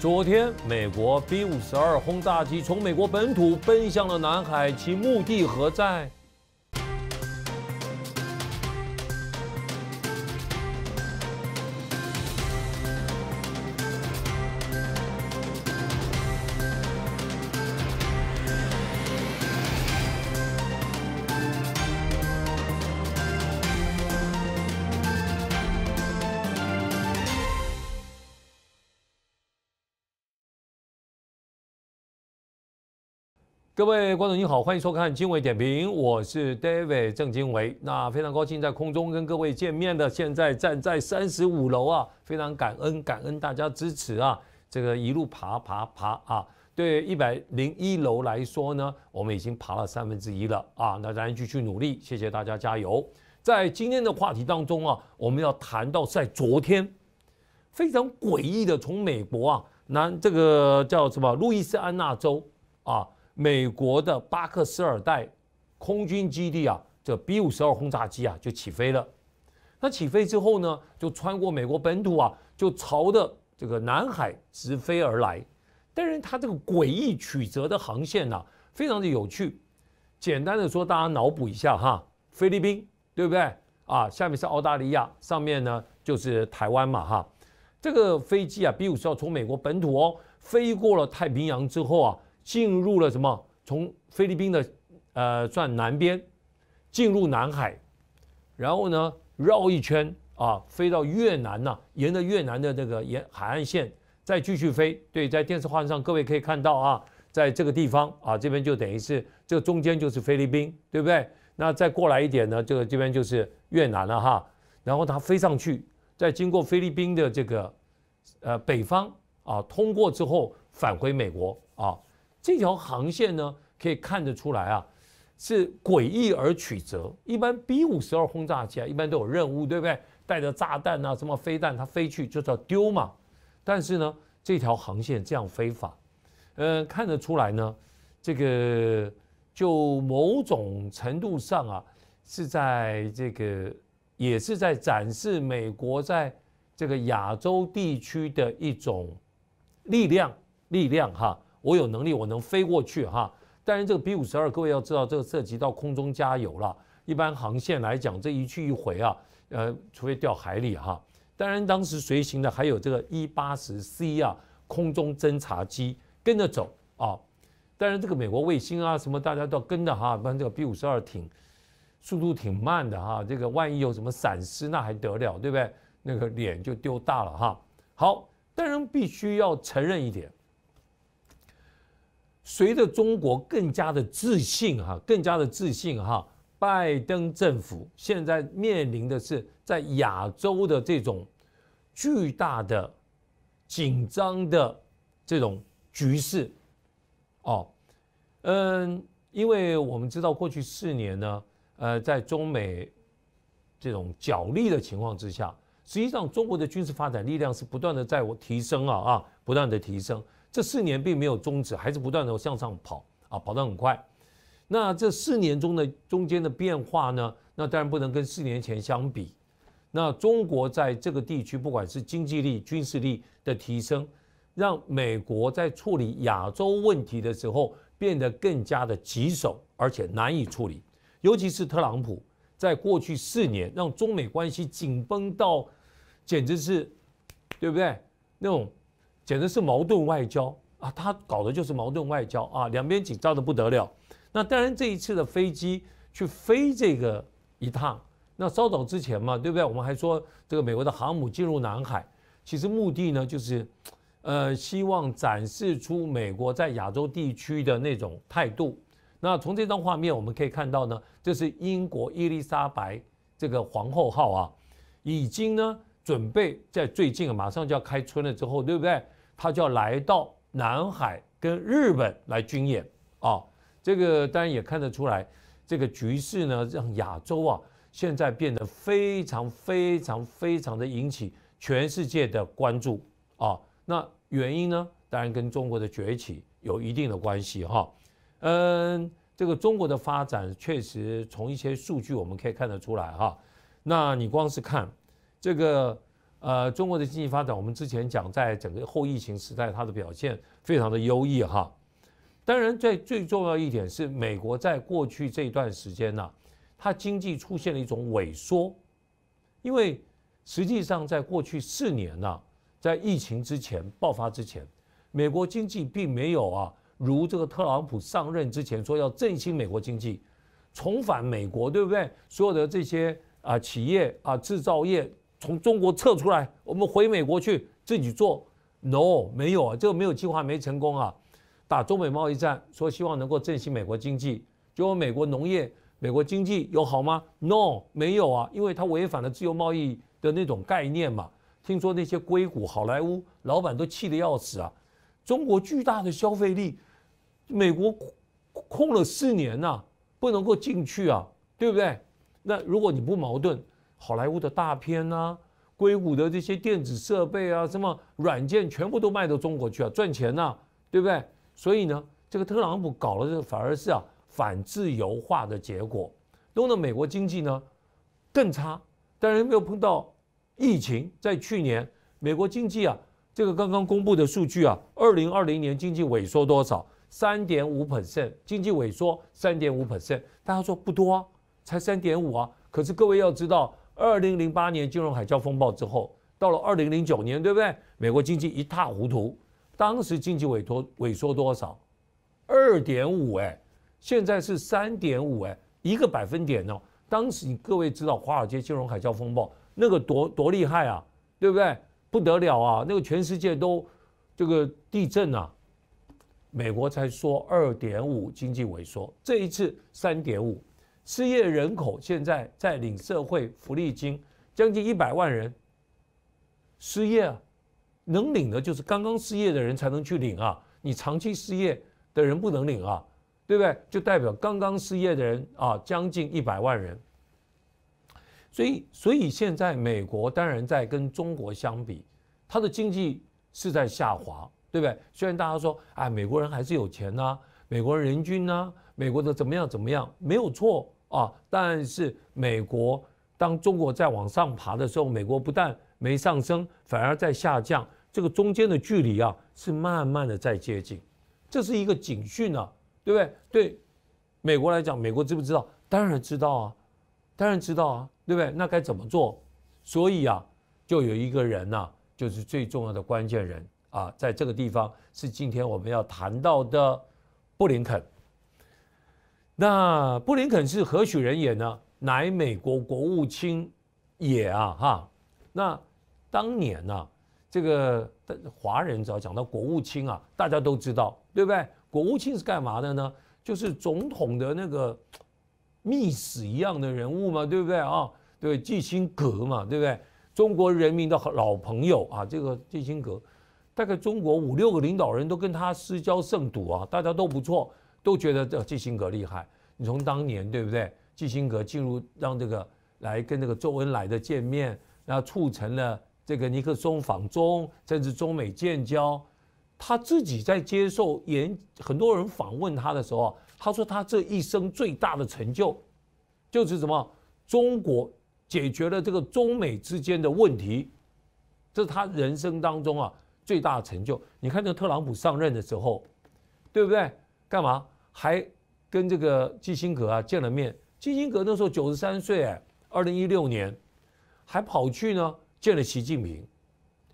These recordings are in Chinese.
昨天，美国 B 五十二轰炸机从美国本土奔向了南海，其目的何在？各位观众，你好，欢迎收看经纬点评，我是 David 郑经纬。那非常高兴在空中跟各位见面的，现在站在三十五楼啊，非常感恩，感恩大家支持啊。这个一路爬爬爬啊，对一百零一楼来说呢，我们已经爬了三分之一了啊。那咱继续努力，谢谢大家加油。在今天的话题当中啊，我们要谈到在昨天非常诡异的从美国啊，南这个叫什么路易斯安那州啊。美国的巴克斯尔代空军基地啊，这 B52 轰炸机啊就起飞了。那起飞之后呢，就穿过美国本土啊，就朝着这个南海直飞而来。但是它这个诡异曲折的航线呢，非常的有趣。简单的说，大家脑补一下哈，菲律宾对不对？啊，下面是澳大利亚，上面呢就是台湾嘛哈。这个飞机啊，B52 从美国本土哦飞过了太平洋之后啊。进入了什么？从菲律宾的呃算南边，进入南海，然后呢绕一圈啊，飞到越南呢，沿着越南的那个沿海岸线再继续飞。对，在电视画面上各位可以看到啊，在这个地方啊，这边就等于是这中间就是菲律宾，对不对？那再过来一点呢，这个这边就是越南了哈。然后它飞上去，再经过菲律宾的这个呃北方啊，通过之后返回美国啊。这条航线呢，可以看得出来啊，是诡异而曲折。一般 B 五十二轰炸机啊，一般都有任务，对不对？带着炸弹啊，什么飞弹，它飞去就叫丢嘛。但是呢，这条航线这样非法，嗯，看得出来呢，这个就某种程度上啊，是在这个也是在展示美国在这个亚洲地区的一种力量，力量哈。我有能力，我能飞过去哈。但是这个 B 五十二，各位要知道，这个涉及到空中加油了。一般航线来讲，这一去一回啊，呃，除非掉海里哈。当然，当时随行的还有这个 E 八十 C 啊，空中侦察机跟着走啊。但是这个美国卫星啊，什么大家都跟着哈。反正这个 B 五十二挺速度挺慢的哈。这个万一有什么闪失，那还得了对不对？那个脸就丢大了哈。好，但是必须要承认一点。随着中国更加的自信哈，更加的自信哈，拜登政府现在面临的是在亚洲的这种巨大的紧张的这种局势哦，嗯，因为我们知道过去四年呢，呃，在中美这种角力的情况之下，实际上中国的军事发展力量是不断的在我提升啊啊，不断的提升。这四年并没有终止，还是不断的向上跑啊，跑得很快。那这四年中的中间的变化呢？那当然不能跟四年前相比。那中国在这个地区，不管是经济力、军事力的提升，让美国在处理亚洲问题的时候变得更加的棘手，而且难以处理。尤其是特朗普在过去四年，让中美关系紧绷到简直是，对不对？那种。简直是矛盾外交啊！他搞的就是矛盾外交啊，两边紧张的不得了。那当然，这一次的飞机去飞这个一趟，那稍早之前嘛，对不对？我们还说这个美国的航母进入南海，其实目的呢就是，呃，希望展示出美国在亚洲地区的那种态度。那从这张画面我们可以看到呢，这是英国伊丽莎白这个皇后号啊，已经呢。准备在最近马上就要开春了之后，对不对？他就要来到南海跟日本来军演啊。这个当然也看得出来，这个局势呢让亚洲啊现在变得非常非常非常的引起全世界的关注啊。那原因呢，当然跟中国的崛起有一定的关系哈。嗯，这个中国的发展确实从一些数据我们可以看得出来哈。那你光是看。这个呃，中国的经济发展，我们之前讲，在整个后疫情时代，它的表现非常的优异哈。当然，在最重要一点是，美国在过去这段时间呢，它经济出现了一种萎缩，因为实际上，在过去四年呢，在疫情之前爆发之前，美国经济并没有啊，如这个特朗普上任之前说要振兴美国经济，重返美国，对不对？所有的这些啊，企业啊，制造业。从中国撤出来，我们回美国去自己做。No，没有啊，这个没有计划没成功啊。打中美贸易战，说希望能够振兴美国经济，结果美国农业、美国经济有好吗？No，没有啊，因为它违反了自由贸易的那种概念嘛。听说那些硅谷、好莱坞老板都气得要死啊。中国巨大的消费力，美国空空了四年呐，不能够进去啊，对不对？那如果你不矛盾。好莱坞的大片呐，硅谷的这些电子设备啊，什么软件全部都卖到中国去啊，赚钱呐，对不对？所以呢，这个特朗普搞了这反而是啊反自由化的结果，弄得美国经济呢更差。当然没有碰到疫情，在去年美国经济啊，这个刚刚公布的数据啊，二零二零年经济萎缩多少？三点五 percent，经济萎缩三点五 percent，大家说不多，啊，才三点五啊。可是各位要知道。二零零八年金融海啸风暴之后，到了二零零九年，对不对？美国经济一塌糊涂，当时经济萎缩萎缩多少？二点五哎，现在是三点五哎，一个百分点呢。当时你各位知道华尔街金融海啸风暴那个多多厉害啊，对不对？不得了啊，那个全世界都这个地震啊，美国才说二点五经济萎缩，这一次三点五。失业人口现在在领社会福利金，将近一百万人。失业啊，能领的就是刚刚失业的人才能去领啊，你长期失业的人不能领啊，对不对？就代表刚刚失业的人啊，将近一百万人。所以，所以现在美国当然在跟中国相比，它的经济是在下滑，对不对？虽然大家说啊，美国人还是有钱呐，美国人人均呐，美国的怎么样怎么样，没有错。啊！但是美国当中国在往上爬的时候，美国不但没上升，反而在下降。这个中间的距离啊，是慢慢的在接近，这是一个警讯啊，对不对？对，美国来讲，美国知不知道？当然知道啊，当然知道啊，对不对？那该怎么做？所以啊，就有一个人呢，就是最重要的关键人啊，在这个地方是今天我们要谈到的，布林肯。那布林肯是何许人也呢？乃美国国务卿也啊哈。那当年呢，这个华人只要讲到国务卿啊，大家都知道，对不对？国务卿是干嘛的呢？就是总统的那个密使一样的人物嘛，对不对啊？对，基辛格嘛，对不对？中国人民的老朋友啊，这个基辛格，大概中国五六个领导人都跟他私交甚笃啊，大家都不错。都觉得这基辛格厉害。你从当年对不对？基辛格进入让这个来跟这个周恩来的见面，然后促成了这个尼克松访中，甚至中美建交。他自己在接受演很多人访问他的时候，他说他这一生最大的成就就是什么？中国解决了这个中美之间的问题，这是他人生当中啊最大的成就。你看这特朗普上任的时候，对不对？干嘛？还跟这个基辛格啊见了面，基辛格那时候九十三岁哎，二零一六年还跑去呢见了习近平，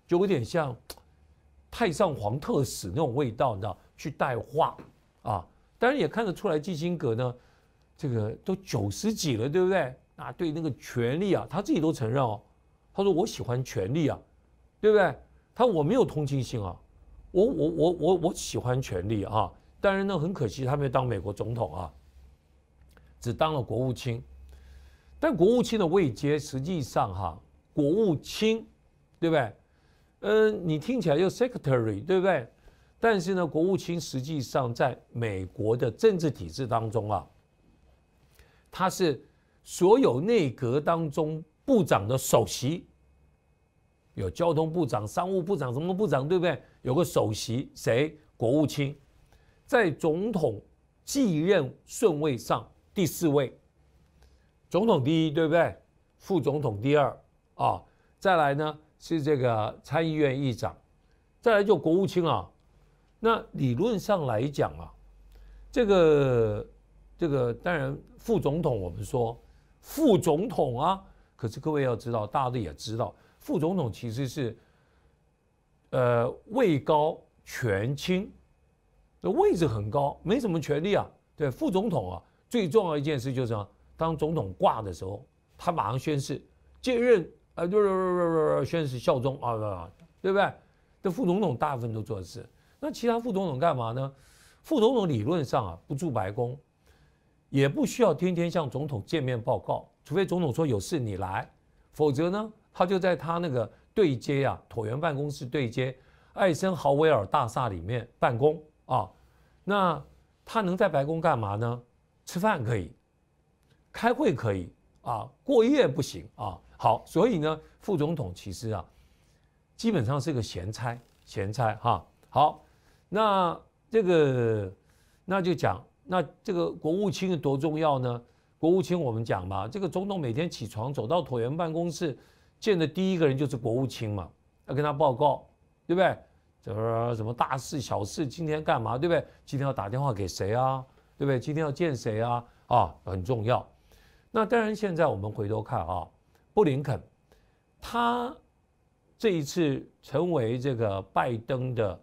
就有点像太上皇特使那种味道，你知道？去带话啊，当然也看得出来基辛格呢，这个都九十几了，对不对？那对那个权力啊，他自己都承认哦，他说我喜欢权力啊，对不对？他说我没有同情心啊，我我我我我喜欢权力啊。当然呢，很可惜他没有当美国总统啊，只当了国务卿。但国务卿的位阶，实际上哈，国务卿，对不对？嗯，你听起来叫 secretary，对不对？但是呢，国务卿实际上在美国的政治体制当中啊，他是所有内阁当中部长的首席，有交通部长、商务部长、什么部长，对不对？有个首席谁？国务卿。在总统继任顺位上，第四位，总统第一，对不对？副总统第二，啊，再来呢是这个参议院议长，再来就国务卿啊。那理论上来讲啊，这个这个当然副总统，我们说副总统啊，可是各位要知道，大家也知道，副总统其实是呃位高权轻。这位置很高，没什么权利啊。对，副总统啊，最重要一件事就是当总统挂的时候，他马上宣誓接任啊，对对，宣誓效忠啊，对不对？这副总统大部分都做的事。那其他副总统干嘛呢？副总统理论上啊不住白宫，也不需要天天向总统见面报告，除非总统说有事你来，否则呢，他就在他那个对接啊，椭圆办公室对接艾森豪威尔大厦里面办公。啊，那他能在白宫干嘛呢？吃饭可以，开会可以啊，过夜不行啊。好，所以呢，副总统其实啊，基本上是个闲差，闲差哈。好，那这个那就讲那这个国务卿多重要呢？国务卿我们讲吧，这个总统每天起床走到椭圆办公室见的第一个人就是国务卿嘛，要跟他报告，对不对？说什么大事小事？今天干嘛？对不对？今天要打电话给谁啊？对不对？今天要见谁啊？啊，很重要。那当然，现在我们回头看啊，布林肯，他这一次成为这个拜登的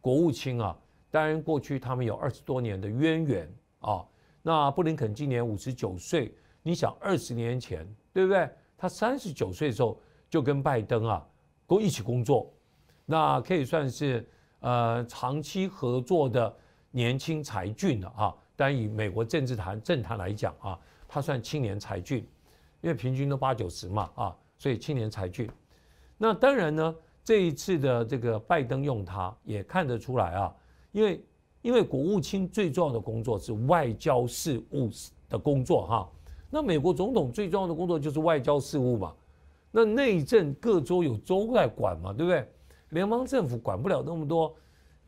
国务卿啊，当然过去他们有二十多年的渊源啊。那布林肯今年五十九岁，你想二十年前，对不对？他三十九岁的时候就跟拜登啊都一起工作。那可以算是呃长期合作的年轻才俊了啊。但以美国政治坛政坛来讲啊，他算青年才俊，因为平均都八九十嘛啊，所以青年才俊。那当然呢，这一次的这个拜登用他也看得出来啊，因为因为国务卿最重要的工作是外交事务的工作哈。那美国总统最重要的工作就是外交事务嘛，那内政各州有州在管嘛，对不对？联邦政府管不了那么多，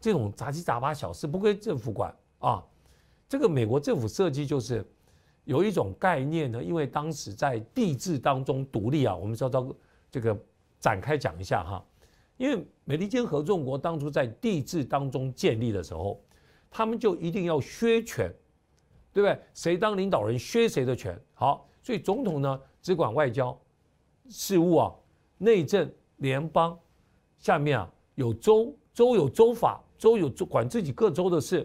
这种杂七杂八小事不归政府管啊。这个美国政府设计就是有一种概念呢，因为当时在帝制当中独立啊，我们稍稍这个展开讲一下哈。因为美利坚合众国当初在帝制当中建立的时候，他们就一定要削权，对不对？谁当领导人削谁的权。好，所以总统呢只管外交事务啊，内政联邦。下面啊，有州，州有州法，州有州管自己各州的事；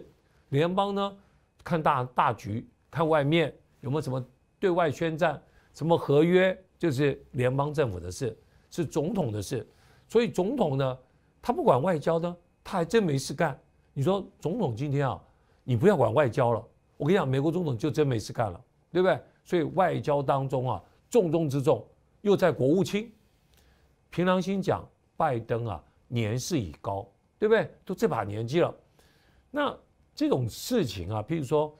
联邦呢，看大大局，看外面有没有什么对外宣战、什么合约，就是联邦政府的事，是总统的事。所以总统呢，他不管外交呢，他还真没事干。你说总统今天啊，你不要管外交了，我跟你讲，美国总统就真没事干了，对不对？所以外交当中啊，重中之重又在国务卿。凭良心讲。拜登啊，年事已高，对不对？都这把年纪了，那这种事情啊，譬如说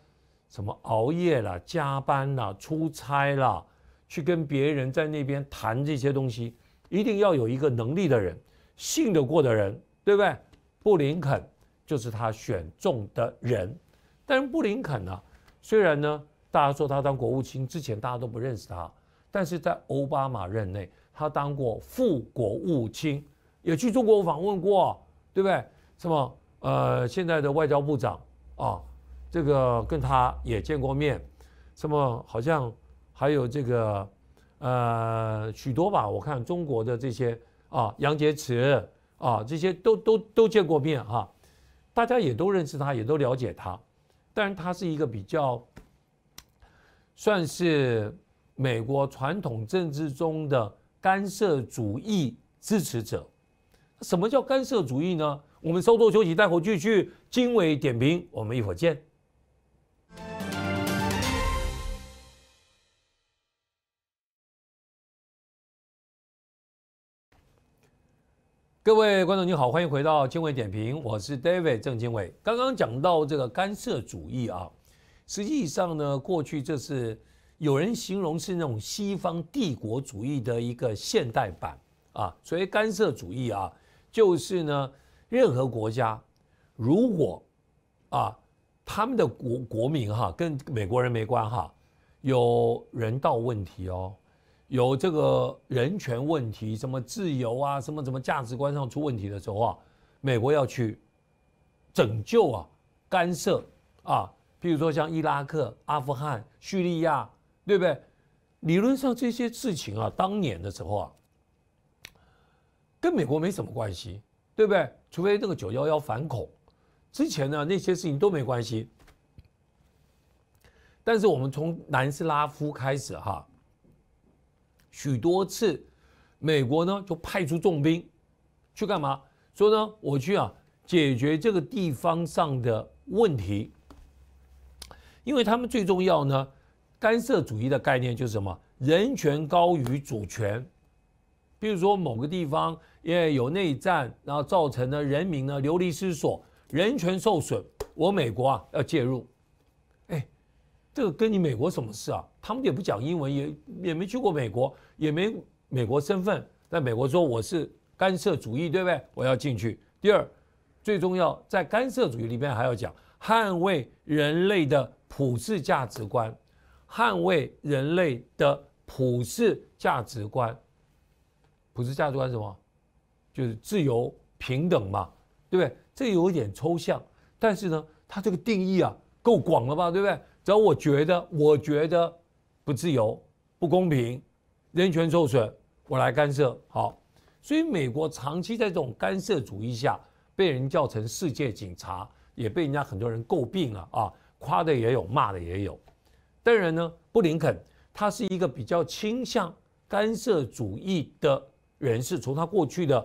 什么熬夜了、加班了、出差了，去跟别人在那边谈这些东西，一定要有一个能力的人、信得过的人，对不对？布林肯就是他选中的人。但是布林肯呢，虽然呢，大家说他当国务卿之前大家都不认识他，但是在奥巴马任内。他当过副国务卿，也去中国访问过，对不对？什么呃，现在的外交部长啊，这个跟他也见过面，什么好像还有这个呃许多吧？我看中国的这些啊，杨洁篪啊，这些都都都见过面哈，大家也都认识他，也都了解他，但是他是一个比较算是美国传统政治中的。干涉主义支持者，什么叫干涉主义呢？我们稍作休息，待会继续《经纬点评》，我们一会儿见。各位观众，你好，欢迎回到《经纬点评》，我是 David 郑经纬。刚刚讲到这个干涉主义啊，实际上呢，过去这是。有人形容是那种西方帝国主义的一个现代版啊，所谓干涉主义啊，就是呢，任何国家，如果啊，他们的国国民哈跟美国人没关哈，有人道问题哦，有这个人权问题，什么自由啊，什么什么价值观上出问题的时候啊，美国要去拯救啊，干涉啊，比如说像伊拉克、阿富汗、叙利亚。对不对？理论上这些事情啊，当年的时候啊，跟美国没什么关系，对不对？除非那个九幺幺反恐之前呢，那些事情都没关系。但是我们从南斯拉夫开始哈，许多次，美国呢就派出重兵去干嘛？说呢，我去啊，解决这个地方上的问题，因为他们最重要呢。干涉主义的概念就是什么？人权高于主权。比如说某个地方因为有内战，然后造成了人民呢流离失所，人权受损，我美国啊要介入。哎，这个跟你美国什么事啊？他们也不讲英文，也也没去过美国，也没美国身份。在美国说我是干涉主义，对不对？我要进去。第二，最重要，在干涉主义里面还要讲捍卫人类的普世价值观。捍卫人类的普世价值观，普世价值观什么？就是自由、平等嘛，对不对？这有点抽象，但是呢，它这个定义啊，够广了吧，对不对？只要我觉得，我觉得不自由、不公平、人权受损，我来干涉。好，所以美国长期在这种干涉主义下，被人叫成世界警察，也被人家很多人诟病了啊，夸的也有，骂的也有。当然呢，布林肯他是一个比较倾向干涉主义的人士，从他过去的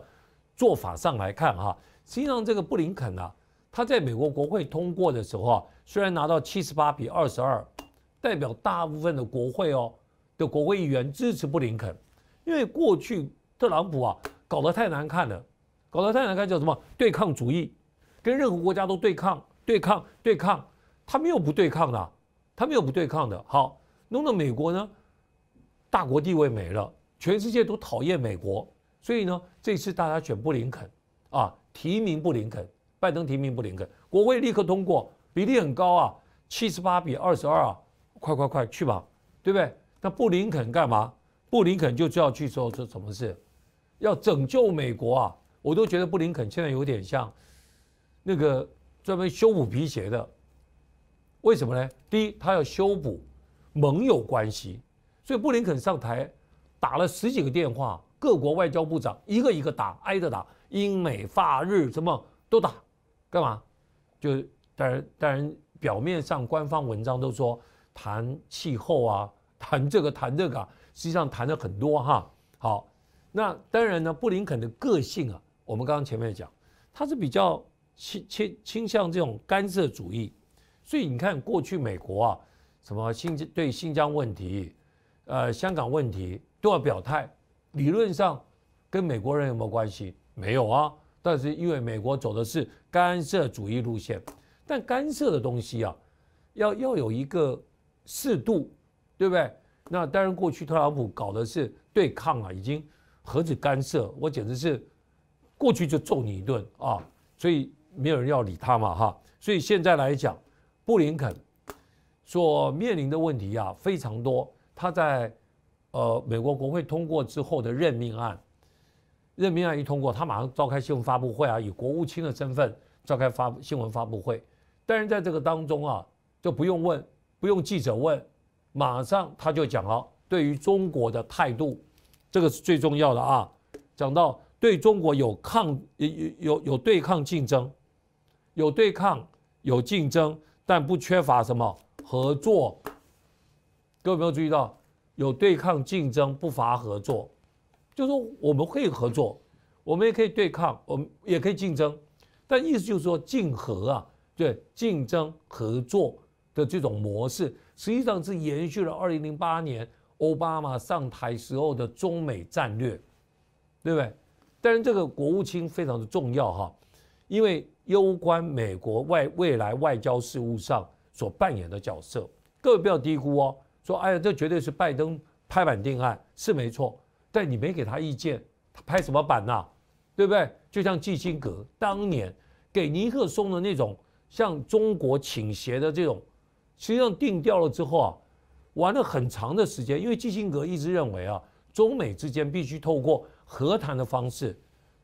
做法上来看，哈，实际上这个布林肯啊，他在美国国会通过的时候啊，虽然拿到七十八比二十二，代表大部分的国会哦的国会议员支持布林肯，因为过去特朗普啊搞得太难看了，搞得太难看叫什么对抗主义，跟任何国家都对抗对抗对抗，他没有不对抗的。他没有不对抗的好，弄得美国呢，大国地位没了，全世界都讨厌美国，所以呢，这次大家选布林肯，啊，提名布林肯，拜登提名布林肯，国会立刻通过，比例很高啊，七十八比二十二啊，快快快去吧，对不对？那布林肯干嘛？布林肯就要去做做什么事？要拯救美国啊！我都觉得布林肯现在有点像那个专门修补皮鞋的。为什么呢？第一，他要修补盟友关系，所以布林肯上台打了十几个电话，各国外交部长一个一个打，挨着打，英美法日什么都打，干嘛？就当然当然，表面上官方文章都说谈气候啊，谈这个谈这个，实际上谈了很多哈。好，那当然呢，布林肯的个性啊，我们刚刚前面讲，他是比较倾倾倾向这种干涉主义。所以你看，过去美国啊，什么新对新疆问题、呃香港问题都要表态，理论上跟美国人有没有关系？没有啊。但是因为美国走的是干涉主义路线，但干涉的东西啊，要要有一个适度，对不对？那当然，过去特朗普搞的是对抗啊，已经何止干涉，我简直是过去就揍你一顿啊！所以没有人要理他嘛，哈。所以现在来讲。布林肯所面临的问题啊非常多。他在呃美国国会通过之后的任命案，任命案一通过，他马上召开新闻发布会啊，以国务卿的身份召开发新闻发布会。但是在这个当中啊，就不用问，不用记者问，马上他就讲了对于中国的态度，这个是最重要的啊。讲到对中国有抗，有有有对抗竞争，有对抗，有竞争。但不缺乏什么合作，各位有没有注意到？有对抗、竞争，不乏合作，就是说我们会合作，我们也可以对抗，我们也可以竞争。但意思就是说，竞合啊，对竞争合作的这种模式，实际上是延续了二零零八年奥巴马上台时候的中美战略，对不对？但是这个国务卿非常的重要哈。因为攸关美国外未来外交事务上所扮演的角色，各位不要低估哦。说哎呀，这绝对是拜登拍板定案，是没错。但你没给他意见，他拍什么板呐？对不对？就像基辛格当年给尼克松的那种向中国倾斜的这种，实际上定掉了之后啊，玩了很长的时间。因为基辛格一直认为啊，中美之间必须透过和谈的方式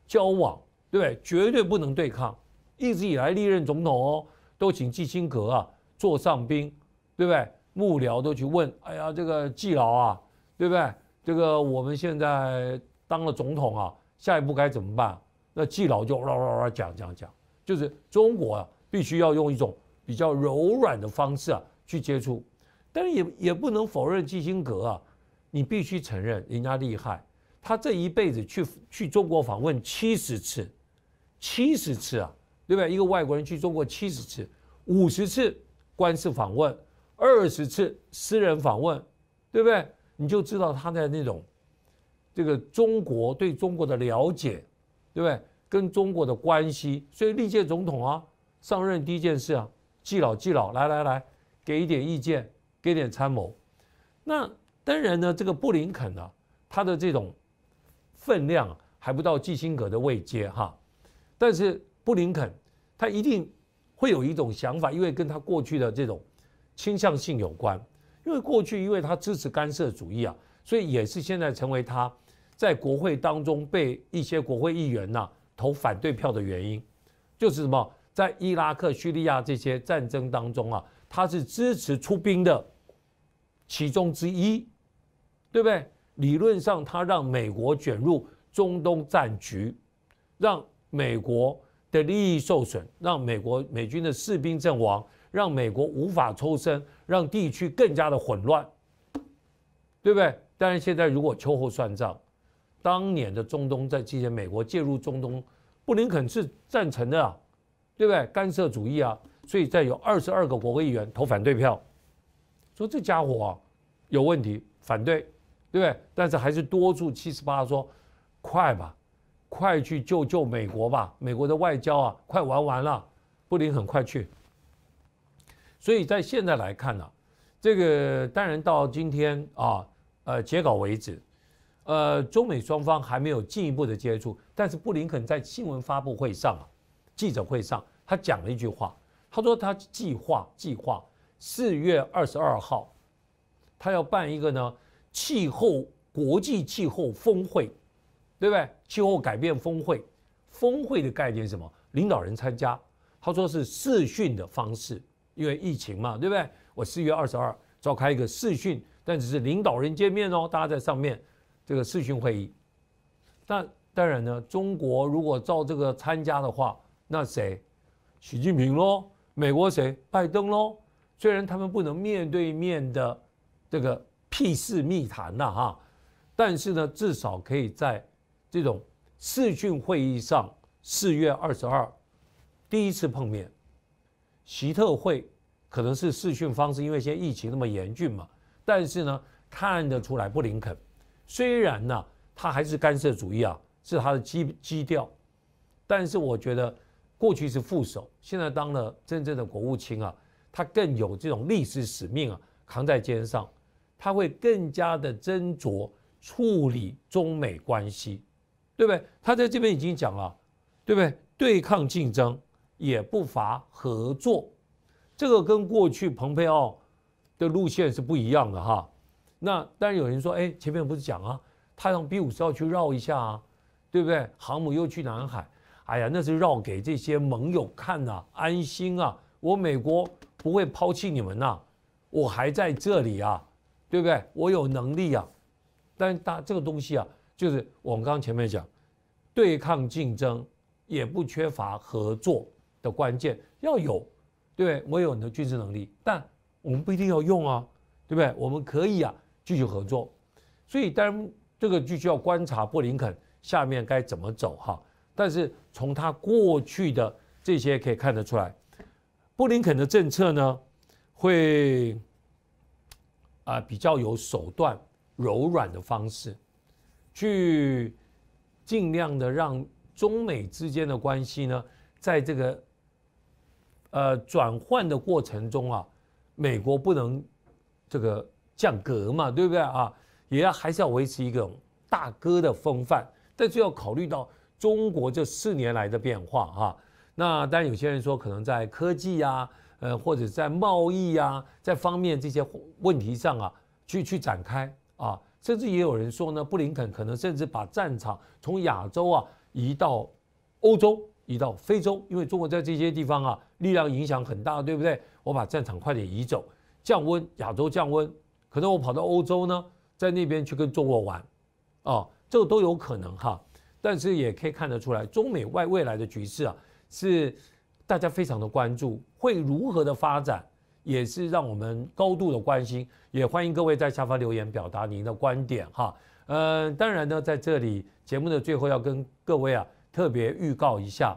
交往。对绝对不能对抗。一直以来，历任总统哦，都请基辛格啊做上宾，对不对？幕僚都去问，哎呀，这个季老啊，对不对？这个我们现在当了总统啊，下一步该怎么办？那季老就哇哇哇讲讲讲，就是中国啊，必须要用一种比较柔软的方式啊去接触。但是也也不能否认基辛格啊，你必须承认人家厉害。他这一辈子去去中国访问七十次。七十次啊，对不对？一个外国人去中国七十次，五十次官司访问，二十次私人访问，对不对？你就知道他的那种这个中国对中国的了解，对不对？跟中国的关系。所以历届总统啊，上任第一件事啊，季老季老来来来，给一点意见，给点参谋。那当然呢，这个布林肯呢，他的这种分量还不到基辛格的位阶哈。但是布林肯，他一定会有一种想法，因为跟他过去的这种倾向性有关。因为过去，因为他支持干涉主义啊，所以也是现在成为他在国会当中被一些国会议员呐投反对票的原因，就是什么，在伊拉克、叙利亚这些战争当中啊，他是支持出兵的其中之一，对不对？理论上，他让美国卷入中东战局，让美国的利益受损，让美国美军的士兵阵亡，让美国无法抽身，让地区更加的混乱，对不对？但是现在如果秋后算账，当年的中东在进行美国介入中东，布林肯是赞成的、啊，对不对？干涉主义啊，所以在有二十二个国会议员投反对票，说这家伙啊有问题，反对，对不对？但是还是多数七十八，说快吧。快去救救美国吧！美国的外交啊，快玩完了。布林肯快去。所以在现在来看呢，这个当然到今天啊，呃，截稿为止，呃，中美双方还没有进一步的接触。但是布林肯在新闻发布会上啊，记者会上，他讲了一句话，他说他计划计划四月二十二号，他要办一个呢气候国际气候峰会。对不对？气候改变峰会，峰会的概念是什么？领导人参加，他说是视讯的方式，因为疫情嘛，对不对？我四月二十二召开一个视讯，但只是领导人见面哦，大家在上面这个视讯会议。那当然呢，中国如果照这个参加的话，那谁？习近平喽，美国谁？拜登喽。虽然他们不能面对面的这个屁事密谈了哈，但是呢，至少可以在。这种视讯会议上，四月二十二第一次碰面，习特会可能是视讯方式，因为现在疫情那么严峻嘛。但是呢，看得出来，布林肯虽然呢他还是干涉主义啊，是他的基基调。但是我觉得，过去是副手，现在当了真正的国务卿啊，他更有这种历史使命啊，扛在肩上，他会更加的斟酌处理中美关系。对不对？他在这边已经讲了，对不对？对抗竞争也不乏合作，这个跟过去蓬佩奥的路线是不一样的哈。那但是有人说，哎，前面不是讲啊，他让 B 五十要去绕一下啊，对不对？航母又去南海，哎呀，那是绕给这些盟友看呐，安心啊，我美国不会抛弃你们呐，我还在这里啊，对不对？我有能力啊，但是大这个东西啊。就是我们刚刚前面讲，对抗竞争也不缺乏合作的关键，要有对不对？我有你的军事能力，但我们不一定要用啊，对不对？我们可以啊继续合作。所以当然这个就需要观察布林肯下面该怎么走哈。但是从他过去的这些可以看得出来，布林肯的政策呢会啊比较有手段、柔软的方式。去尽量的让中美之间的关系呢，在这个呃转换的过程中啊，美国不能这个降格嘛，对不对啊？也要还是要维持一种大哥的风范，但是要考虑到中国这四年来的变化啊。那当然有些人说，可能在科技呀，呃或者在贸易呀，在方面这些问题上啊，去去展开啊。甚至也有人说呢，布林肯可能甚至把战场从亚洲啊移到欧洲，移到非洲，因为中国在这些地方啊力量影响很大，对不对？我把战场快点移走，降温，亚洲降温，可能我跑到欧洲呢，在那边去跟中国玩，哦，这个都有可能哈。但是也可以看得出来，中美外未来的局势啊是大家非常的关注，会如何的发展。也是让我们高度的关心，也欢迎各位在下方留言表达您的观点哈。呃，当然呢，在这里节目的最后要跟各位啊特别预告一下，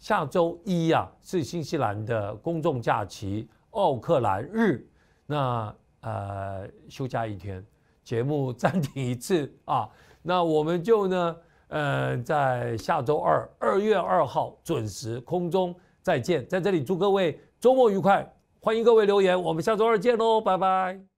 下周一啊是新西兰的公众假期奥克兰日，那呃休假一天，节目暂停一次啊。那我们就呢呃在下周二二月二号准时空中再见，在这里祝各位周末愉快。欢迎各位留言，我们下周二见喽，拜拜。